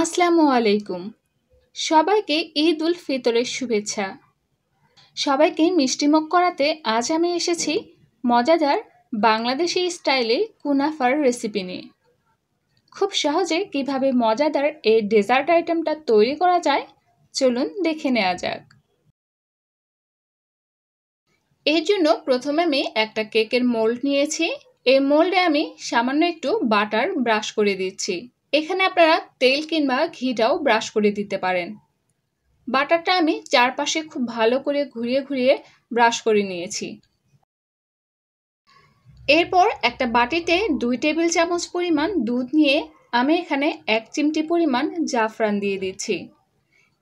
আসসালামু আলাইকুম সবাইকে ঈদ উল ফিতরের শুভেচ্ছা সবাইকে মিষ্টিমুখ করাতে আজ আমি এসেছি মজাদার বাংলাদেশি স্টাইলে কুনাফার রেসিপি নিয়ে খুব সহজে কিভাবে মজাদার এই ডেজার্ট আইটেমটা তৈরি করা যায় চলুন দেখে নেওয়া যাক এর জন্য প্রথমে আমি একটা কেকের মোল্ড নিয়েছি এই মোল্ডে আমি সামান্য একটু বাটার ব্রাশ করে দিচ্ছি এখানে আপনারা তেল কিংবা ঘিটাও ব্রাশ করে দিতে পারেন বাটারটা আমি চারপাশে খুব ভালো করে ঘুরিয়ে ঘুরিয়ে ব্রাশ করে নিয়েছি এরপর একটা বাটিতে দুই টেবিল চামচ পরিমাণ দুধ নিয়ে আমি এখানে এক চিমটি পরিমাণ জাফরান দিয়ে দিচ্ছি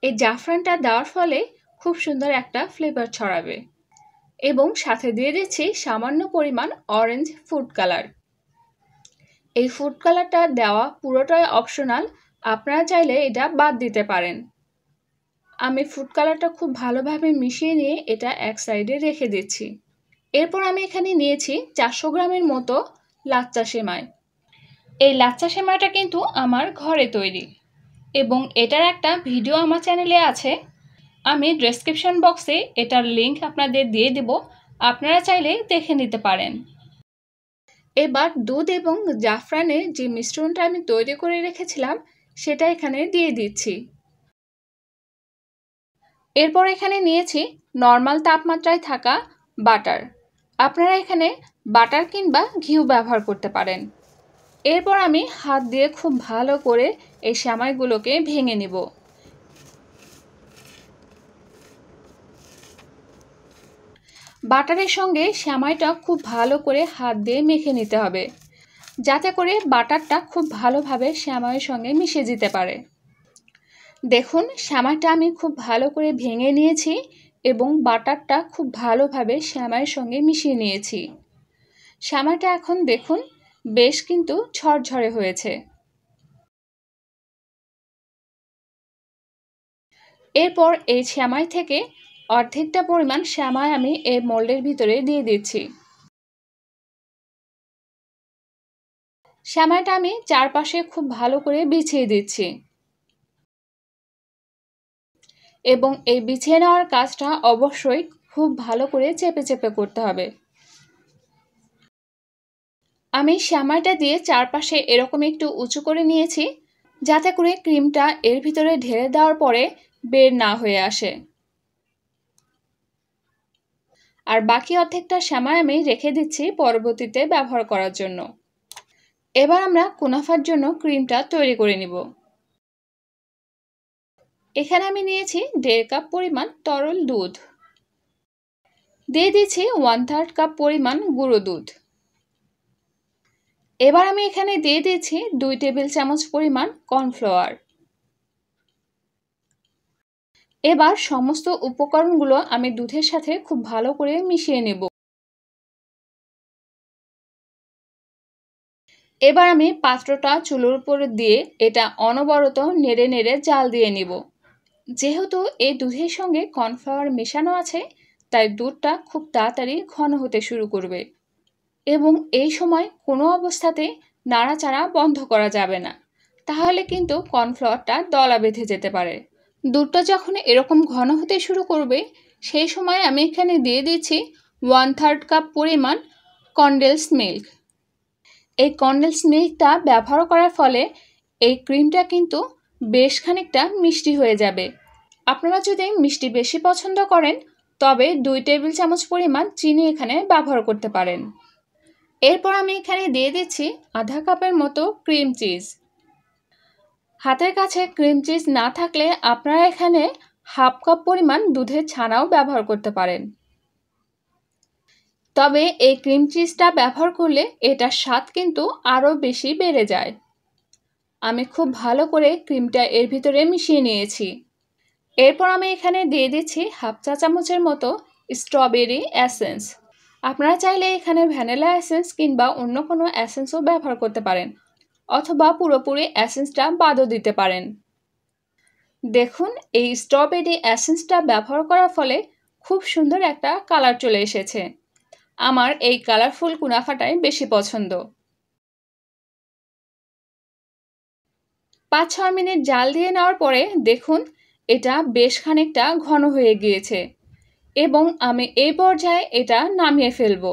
এই জাফরানটা দেওয়ার ফলে খুব সুন্দর একটা ফ্লেভার ছড়াবে এবং সাথে দিয়ে দিচ্ছি সামান্য পরিমাণ অরেঞ্জ ফুড কালার এই ফুড কালারটা দেওয়া পুরোটাই অপশনাল আপনারা চাইলে এটা বাদ দিতে পারেন আমি ফুড কালারটা খুব ভালোভাবে মিশিয়ে নিয়ে এটা এক সাইডে রেখে দিচ্ছি এরপর আমি এখানে নিয়েছি চারশো গ্রামের মতো লাচ্চা সেমাই এই লাচ্চা সেমাইটা কিন্তু আমার ঘরে তৈরি এবং এটার একটা ভিডিও আমার চ্যানেলে আছে আমি ডেসক্রিপশন বক্সে এটার লিংক আপনাদের দিয়ে দেব আপনারা চাইলে দেখে নিতে পারেন এবার দুধ এবং জাফরানে যে মিশ্রণটা আমি তৈরি করে রেখেছিলাম সেটা এখানে দিয়ে দিচ্ছি এরপর এখানে নিয়েছি নর্মাল তাপমাত্রায় থাকা বাটার আপনারা এখানে বাটার কিংবা ঘিউ ব্যবহার করতে পারেন এরপর আমি হাত দিয়ে খুব ভালো করে এই শ্যামাইগুলোকে ভেঙে নিব বাটারের সঙ্গে শ্যামাইটা খুব ভালো করে হাত দিয়ে মেখে নিতে হবে যাতে করে বাটারটা খুব ভালোভাবে শ্যামাইয়ের সঙ্গে মিশে যেতে পারে দেখুন শ্যামাইটা আমি খুব ভালো করে ভেঙে নিয়েছি এবং বাটারটা খুব ভালোভাবে শ্যামাইয়ের সঙ্গে মিশিয়ে নিয়েছি শ্যামাটা এখন দেখুন বেশ কিন্তু ঝরঝরে হয়েছে এরপর এই শ্যামাই থেকে অর্ধেকটা পরিমাণ শ্যামায় আমি এই মোল্ডের ভিতরে দিয়ে দিচ্ছি শ্যামাইটা আমি চারপাশে খুব ভালো করে বিছিয়ে দিচ্ছি এবং এই বিছিয়ে নেওয়ার কাজটা অবশ্যই খুব ভালো করে চেপে চেপে করতে হবে আমি শ্যামাইটা দিয়ে চারপাশে এরকম একটু উঁচু করে নিয়েছি যাতে করে ক্রিমটা এর ভিতরে ঢেলে দেওয়ার পরে বের না হয়ে আসে আর বাকি অর্ধেকটা শ্যামায় আমি রেখে দিচ্ছি পরবর্তীতে ব্যবহার করার জন্য এবার আমরা কুনাফার জন্য ক্রিমটা তৈরি করে নিব এখানে আমি নিয়েছি দেড় কাপ পরিমাণ তরল দুধ দিয়ে দিয়েছি ওয়ান থার্ড কাপ পরিমাণ গুঁড়ো দুধ এবার আমি এখানে দিয়ে দিয়েছি দুই টেবিল চামচ পরিমাণ কর্নফ্লাওয়ার এবার সমস্ত উপকরণগুলো আমি দুধের সাথে খুব ভালো করে মিশিয়ে নেব এবার আমি পাত্রটা চুলোর উপরে দিয়ে এটা অনবরত নেড়ে নেড়ে জাল দিয়ে নিব যেহেতু এই দুধের সঙ্গে কর্নফ্লাওয়ার মেশানো আছে তাই দুধটা খুব তাড়াতাড়ি ঘন হতে শুরু করবে এবং এই সময় কোনো অবস্থাতে নাড়াচাড়া বন্ধ করা যাবে না তাহলে কিন্তু কর্নফ্লাওয়ারটা দলা বেঁধে যেতে পারে দুধটা যখন এরকম ঘন হতে শুরু করবে সেই সময় আমি এখানে দিয়ে দিচ্ছি ওয়ান থার্ড কাপ পরিমাণ কন্ডেলস মিল্ক এই কন্ডেলস মিল্কটা ব্যবহার করার ফলে এই ক্রিমটা কিন্তু বেশ খানিকটা মিষ্টি হয়ে যাবে আপনারা যদি মিষ্টি বেশি পছন্দ করেন তবে দুই টেবিল চামচ পরিমাণ চিনি এখানে ব্যবহার করতে পারেন এরপর আমি এখানে দিয়ে দিচ্ছি আধা কাপের মতো ক্রিম চিজ হাতের কাছে ক্রিম চিজ না থাকলে আপনারা এখানে হাফ কাপ পরিমাণ দুধের ছানাও ব্যবহার করতে পারেন তবে এই ক্রিম চিজটা ব্যবহার করলে এটার স্বাদ কিন্তু আরও বেশি বেড়ে যায় আমি খুব ভালো করে ক্রিমটা এর ভিতরে মিশিয়ে নিয়েছি এরপর আমি এখানে দিয়ে দিচ্ছি হাফ চা চামচের মতো স্ট্রবেরি অ্যাসেন্স আপনারা চাইলে এখানে ভ্যানিলা অ্যাসেন্স কিংবা অন্য কোনো অ্যাসেন্সও ব্যবহার করতে পারেন অথবা পুরোপুরি অ্যাসেন্সটা বাদও দিতে পারেন দেখুন এই স্ট্রবেরি অ্যাসেন্সটা ব্যবহার করার ফলে খুব সুন্দর একটা কালার চলে এসেছে আমার এই কালারফুল কুনাফাটাই বেশি পছন্দ পাঁচ ছয় মিনিট জাল দিয়ে নেওয়ার পরে দেখুন এটা বেশ খানিকটা ঘন হয়ে গিয়েছে এবং আমি এই পর্যায়ে এটা নামিয়ে ফেলবো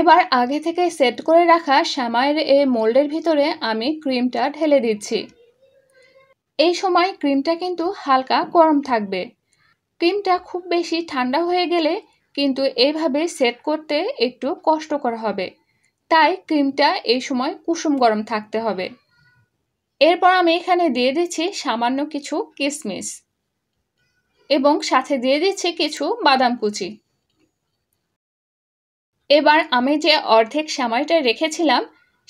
এবার আগে থেকে সেট করে রাখা শ্যামাইয়ের এ মোল্ডের ভিতরে আমি ক্রিমটা ঢেলে দিচ্ছি এই সময় ক্রিমটা কিন্তু হালকা গরম থাকবে ক্রিমটা খুব বেশি ঠান্ডা হয়ে গেলে কিন্তু এইভাবে সেট করতে একটু কষ্টকর হবে তাই ক্রিমটা এই সময় কুসুম গরম থাকতে হবে এরপর আমি এখানে দিয়ে দিচ্ছি সামান্য কিছু কিশমিশ এবং সাথে দিয়ে দিচ্ছি কিছু বাদাম কুচি এবার আমি যে অর্ধেক সামাইটা রেখেছিলাম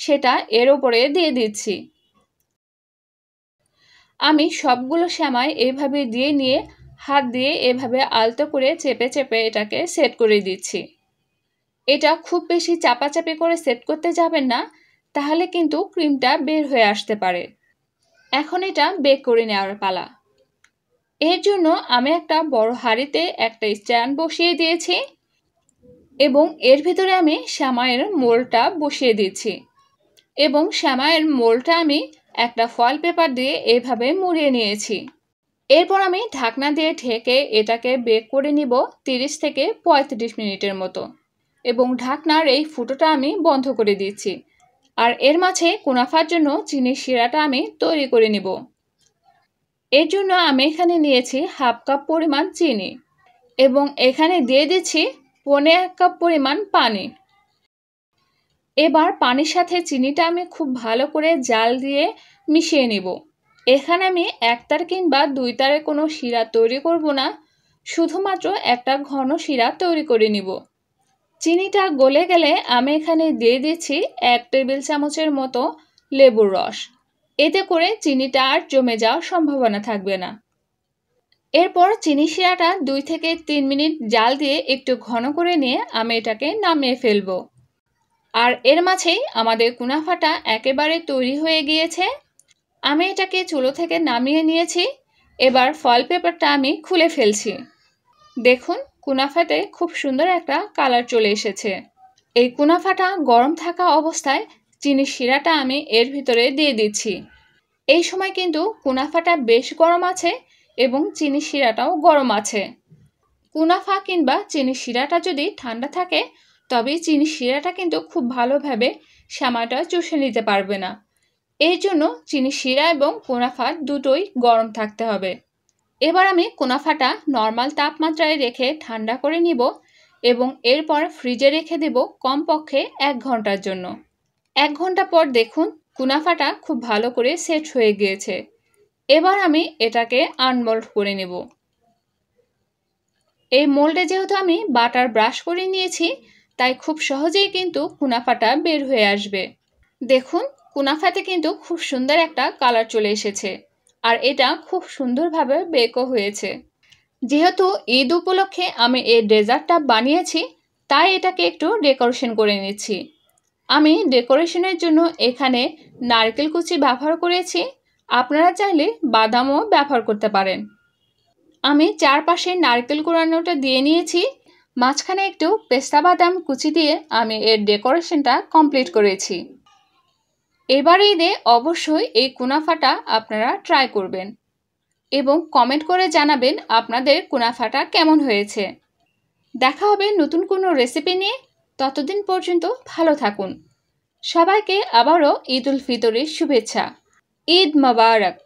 সেটা এর ওপরে দিয়ে দিচ্ছি আমি সবগুলো শ্যামাই এভাবে দিয়ে নিয়ে হাত দিয়ে এভাবে আলতো করে চেপে চেপে এটাকে সেট করে দিচ্ছি এটা খুব বেশি চাপাচাপি করে সেট করতে যাবেন না তাহলে কিন্তু ক্রিমটা বের হয়ে আসতে পারে এখন এটা বেক করে নেওয়ার পালা এর জন্য আমি একটা বড় হাঁড়িতে একটা স্ট্যান্ড বসিয়ে দিয়েছি এবং এর ভেতরে আমি শ্যামায়ের মোলটা বসিয়ে দিচ্ছি এবং শ্যামায়ের মোলটা আমি একটা ফয়েল পেপার দিয়ে এইভাবে মুড়িয়ে নিয়েছি এরপর আমি ঢাকনা দিয়ে ঢেকে এটাকে বেক করে নিব 30 থেকে পঁয়ত্রিশ মিনিটের মতো এবং ঢাকনার এই ফুটোটা আমি বন্ধ করে দিচ্ছি আর এর মাঝে কুনাফার জন্য চিনির শিরাটা আমি তৈরি করে নিব এর জন্য আমি এখানে নিয়েছি হাফ কাপ পরিমাণ চিনি এবং এখানে দিয়ে দিচ্ছি পনে এক কাপ পরিমাণ পানি এবার পানির সাথে চিনিটা আমি খুব ভালো করে জাল দিয়ে মিশিয়ে নেব এখানে আমি একতার কিংবা দুই তারে কোনো শিরা তৈরি করব না শুধুমাত্র একটা ঘন শিরা তৈরি করে নিব চিনিটা গলে গেলে আমি এখানে দিয়ে দিচ্ছি এক টেবিল চামচের মতো লেবুর রস এতে করে চিনিটা আর জমে যাওয়ার সম্ভাবনা থাকবে না এরপর চিনি শিরাটা দুই থেকে তিন মিনিট জাল দিয়ে একটু ঘন করে নিয়ে আমি এটাকে নামিয়ে ফেলব আর এর মাঝেই আমাদের কুনাফাটা একেবারে তৈরি হয়ে গিয়েছে আমি এটাকে চুলো থেকে নামিয়ে নিয়েছি এবার ফল পেপারটা আমি খুলে ফেলছি দেখুন কুনাফাতে খুব সুন্দর একটা কালার চলে এসেছে এই কুনাফাটা গরম থাকা অবস্থায় চিনি শিরাটা আমি এর ভিতরে দিয়ে দিচ্ছি এই সময় কিন্তু কুনাফাটা বেশ গরম আছে এবং চিনি শিরাটাও গরম আছে কুনাফা কিংবা চিনি শিরাটা যদি ঠান্ডা থাকে তবে চিনি শিরাটা কিন্তু খুব ভালোভাবে শ্যামাটা চুষে নিতে পারবে না এই জন্য চিনি শিরা এবং কোনাফা দুটোই গরম থাকতে হবে এবার আমি কোনাফাটা নর্মাল তাপমাত্রায় রেখে ঠান্ডা করে নিব এবং এরপর ফ্রিজে রেখে দেব কমপক্ষে এক ঘন্টার জন্য এক ঘন্টা পর দেখুন কুনাফাটা খুব ভালো করে সেট হয়ে গিয়েছে এবার আমি এটাকে আনমোল্ড করে নেব এই মোল্ডে যেহেতু আমি বাটার ব্রাশ করে নিয়েছি তাই খুব সহজেই কিন্তু কুনাফাটা বের হয়ে আসবে দেখুন কুনাফাতে কিন্তু খুব সুন্দর একটা কালার চলে এসেছে আর এটা খুব সুন্দরভাবে বেকও হয়েছে যেহেতু ঈদ উপলক্ষে আমি এই ডেজার্টটা বানিয়েছি তাই এটাকে একটু ডেকোরেশন করে নিচ্ছি আমি ডেকোরেশনের জন্য এখানে নারকেল কুচি ব্যবহার করেছি আপনারা চাইলে বাদামও ব্যবহার করতে পারেন আমি চারপাশে নারকেল কুড়ানোটা দিয়ে নিয়েছি মাঝখানে একটু পেস্তা বাদাম কুচি দিয়ে আমি এর ডেকোরেশনটা কমপ্লিট করেছি এবার ঈদে অবশ্যই এই কুনাফাটা আপনারা ট্রাই করবেন এবং কমেন্ট করে জানাবেন আপনাদের কুনাফাটা কেমন হয়েছে দেখা হবে নতুন কোনো রেসিপি নিয়ে ততদিন পর্যন্ত ভালো থাকুন সবাইকে আবারও ঈদুল ফিতরের শুভেচ্ছা ईद मुबारक